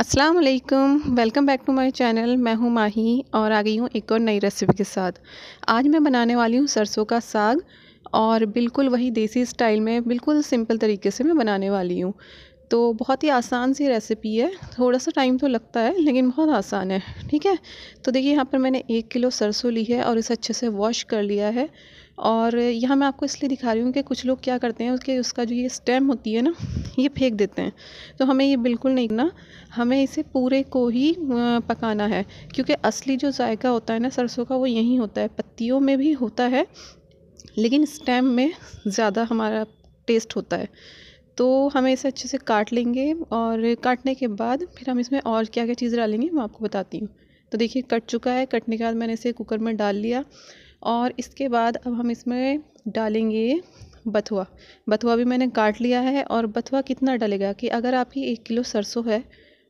अस्सलाम वालेकुम welcome back to my channel मैं हूं माही और आ गई हूं एक और नई रेसिपी के साथ आज मैं बनाने वाली हूं सरसों का साग और बिल्कुल वही देसी स्टाइल में बिल्कुल सिंपल तरीके से मैं बनाने वाली हूँ तो बहुत ही आसान सी रेसिपी है थोड़ा सा टाइम तो लगता है लेकिन बहुत आसान है ठीक है तो देखिए यहाँ पर मैंने एक किलो सरसों ली है और इसे अच्छे से वॉश कर लिया है और यहाँ मैं आपको इसलिए दिखा रही हूँ कि कुछ लोग क्या करते हैं उसके उसका जो ये स्टेम होती है ना ये फेंक देते हैं तो हमें ये बिल्कुल नहीं करना हमें इसे पूरे को ही पकाना है क्योंकि असली जो जायका होता है ना सरसों का वो यहीं होता है पत्तियों में भी होता है लेकिन स्टेम में ज़्यादा हमारा टेस्ट होता है तो हम इसे अच्छे से काट लेंगे और काटने के बाद फिर हम इसमें और क्या क्या चीज़ डालेंगे मैं आपको बताती हूँ तो देखिए कट चुका है कटने के बाद मैंने इसे कुकर में डाल लिया और इसके बाद अब हम इसमें डालेंगे बथुआ बथुआ भी मैंने काट लिया है और बथुआ कितना डलेगा कि अगर आपकी एक किलो सरसों है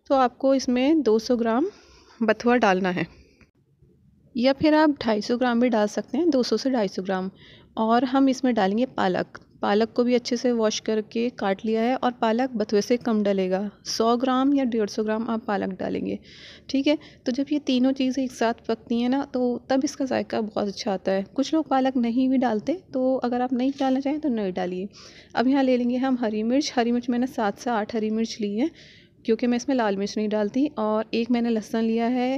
तो आपको इसमें 200 ग्राम बथुआ डालना है या फिर आप 250 ग्राम भी डाल सकते हैं 200 से 250 ग्राम और हम इसमें डालेंगे पालक पालक को भी अच्छे से वॉश करके काट लिया है और पालक बथुए से कम डलेगा सौ ग्राम या डेढ़ सौ ग्राम आप पालक डालेंगे ठीक है तो जब ये तीनों चीज़ें एक साथ पकती हैं ना तो तब इसका जायका बहुत अच्छा आता है कुछ लोग पालक नहीं भी डालते तो अगर आप नहीं डालना चाहें तो नहीं डालिए अब यहाँ ले लेंगे हम हरी मिर्च हरी मिर्च मैंने सात से आठ हरी मिर्च ली है क्योंकि मैं इसमें लाल मिर्च नहीं डालती और एक मैंने लहसुन लिया है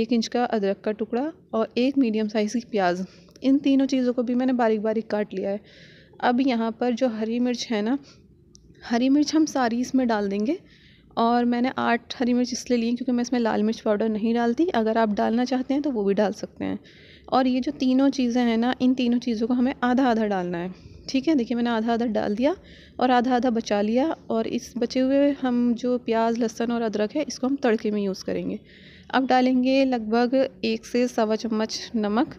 एक इंच का अदरक का टुकड़ा और एक मीडियम साइज़ की प्याज इन तीनों चीज़ों को भी मैंने बारीक बारीक काट लिया है अब यहाँ पर जो हरी मिर्च है ना हरी मिर्च हम सारी इसमें डाल देंगे और मैंने आठ हरी मिर्च इसलिए ली क्योंकि मैं इसमें लाल मिर्च पाउडर नहीं डालती अगर आप डालना चाहते हैं तो वो भी डाल सकते हैं और ये जो तीनों चीज़ें हैं ना इन तीनों चीज़ों को हमें आधा आधा डालना है ठीक है देखिए मैंने आधा आधा डाल दिया और आधा आधा बचा लिया और इस बचे हुए हम जो प्याज लहसन और अदरक है इसको हम तड़के में यूज़ करेंगे अब डालेंगे लगभग एक से सवा चम्मच नमक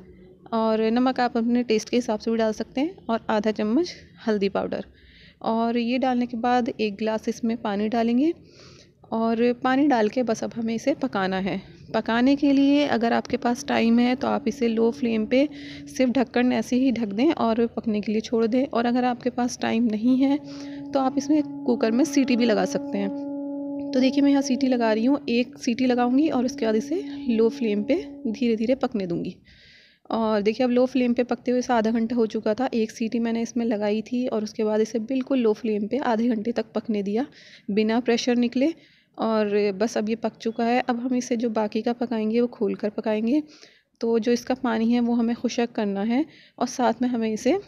और नमक आप अपने टेस्ट के हिसाब से भी डाल सकते हैं और आधा चम्मच हल्दी पाउडर और ये डालने के बाद एक गिलास इसमें पानी डालेंगे और पानी डाल के बस अब हमें इसे पकाना है पकाने के लिए अगर आपके पास टाइम है तो आप इसे लो फ्लेम पे सिर्फ ढक्कन ऐसे ही ढक दें और पकने के लिए छोड़ दें और अगर आपके पास टाइम नहीं है तो आप इसमें कुकर में सीटी भी लगा सकते हैं तो देखिए मैं यहाँ सीटी लगा रही हूँ एक सीटी लगाऊंगी और उसके बाद इसे लो फ्लेम पे धीरे धीरे पकने दूँगी और देखिए अब लो फ्लेम पे पकते हुए इसे आधा घंटा हो चुका था एक सीटी मैंने इसमें लगाई थी और उसके बाद इसे बिल्कुल लो फ्लेम पे आधे घंटे तक पकने दिया बिना प्रेशर निकले और बस अब ये पक चुका है अब हम इसे जो बाकी का पकाएंगे वो खोल कर पकाएंगे तो जो इसका पानी है वो हमें खुशक करना है और साथ में हमें इसे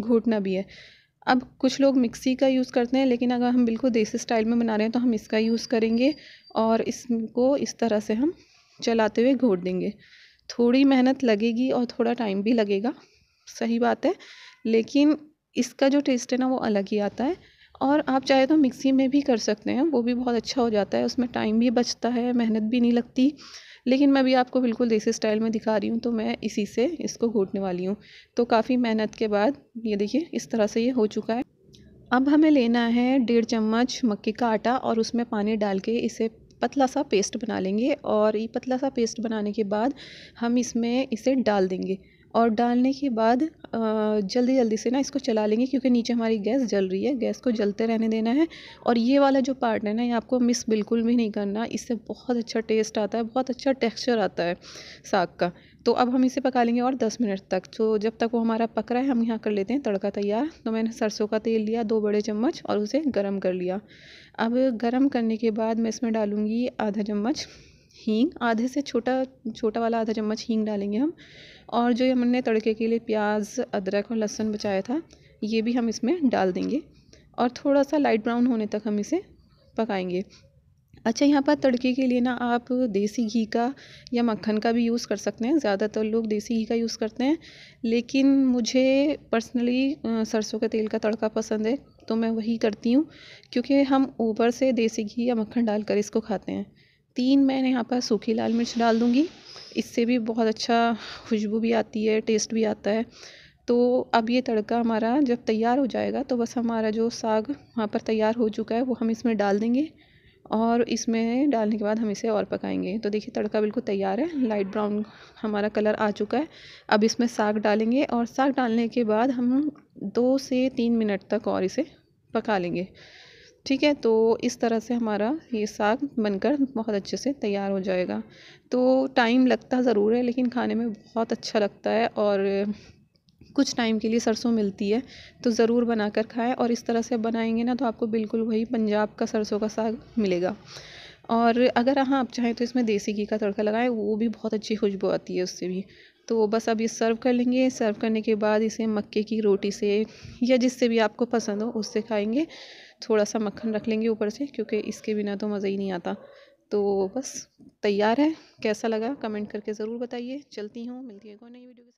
घूटना भी है अब कुछ लोग मिक्सी का यूज़ करते हैं लेकिन अगर हम बिल्कुल देसी स्टाइल में बना रहे हैं तो हम इसका यूज़ करेंगे और इसको इस तरह से हम चलाते हुए घोट देंगे थोड़ी मेहनत लगेगी और थोड़ा टाइम भी लगेगा सही बात है लेकिन इसका जो टेस्ट है ना वो अलग ही आता है और आप चाहे तो मिक्सी में भी कर सकते हैं वो भी बहुत अच्छा हो जाता है उसमें टाइम भी बचता है मेहनत भी नहीं लगती लेकिन मैं भी आपको बिल्कुल देसी स्टाइल में दिखा रही हूँ तो मैं इसी से इसको घोटने वाली हूँ तो काफ़ी मेहनत के बाद ये देखिए इस तरह से ये हो चुका है अब हमें लेना है डेढ़ चम्मच मक्के का आटा और उसमें पानी डाल के इसे पतला सा पेस्ट बना लेंगे और ये पतला सा पेस्ट बनाने के बाद हम इसमें इसे डाल देंगे और डालने के बाद जल्दी जल्दी से ना इसको चला लेंगे क्योंकि नीचे हमारी गैस जल रही है गैस को जलते रहने देना है और ये वाला जो पार्ट है ना ये आपको मिस बिल्कुल भी नहीं करना इससे बहुत अच्छा टेस्ट आता है बहुत अच्छा टेक्सचर आता है साग का तो अब हम इसे पका लेंगे और दस मिनट तक तो जब तक वो हमारा पक रहा है हम यहाँ कर लेते हैं तड़का तैयार तो मैंने सरसों का तेल लिया दो बड़े चम्मच और उसे गर्म कर लिया अब गर्म करने के बाद मैं इसमें डालूँगी आधा चम्मच हींग आधे से छोटा छोटा वाला आधा चम्मच हींग डालेंगे हम और जो हमने तड़के के लिए प्याज अदरक और लहसुन बचाया था ये भी हम इसमें डाल देंगे और थोड़ा सा लाइट ब्राउन होने तक हम इसे पकाएंगे अच्छा यहाँ पर तड़के के लिए ना आप देसी घी का या मक्खन का भी यूज़ कर सकते हैं ज़्यादातर लोग देसी घी का यूज़ करते हैं लेकिन मुझे पर्सनली सरसों के तेल का तड़का पसंद है तो मैं वही करती हूँ क्योंकि हम ऊपर से देसी घी या मक्खन डालकर इसको खाते हैं तीन मैंने यहाँ पर सूखी लाल मिर्च डाल दूँगी इससे भी बहुत अच्छा खुशबू भी आती है टेस्ट भी आता है तो अब ये तड़का हमारा जब तैयार हो जाएगा तो बस हमारा जो साग वहाँ पर तैयार हो चुका है वो हम इसमें डाल देंगे और इसमें डालने के बाद हम इसे और पकाएंगे तो देखिए तड़का बिल्कुल तैयार है लाइट ब्राउन हमारा कलर आ चुका है अब इसमें साग डालेंगे और साग डालने के बाद हम दो से तीन मिनट तक और इसे पका लेंगे ठीक है तो इस तरह से हमारा ये साग बनकर बहुत अच्छे से तैयार हो जाएगा तो टाइम लगता ज़रूर है लेकिन खाने में बहुत अच्छा लगता है और कुछ टाइम के लिए सरसों मिलती है तो ज़रूर बना कर खाएँ और इस तरह से बनाएंगे ना तो आपको बिल्कुल वही पंजाब का सरसों का साग मिलेगा और अगर हाँ आप चाहें तो इसमें देसी घी का तड़का लगाएं वो भी बहुत अच्छी खुशबू आती है उससे भी तो बस अब ये सर्व कर लेंगे सर्व करने के बाद इसे मक्के की रोटी से या जिससे भी आपको पसंद हो उससे खाएंगे थोड़ा सा मक्खन रख लेंगे ऊपर से क्योंकि इसके बिना तो मज़ा ही नहीं आता तो बस तैयार है कैसा लगा कमेंट करके ज़रूर बताइए चलती हूँ मिलती है कोई नई वीडियो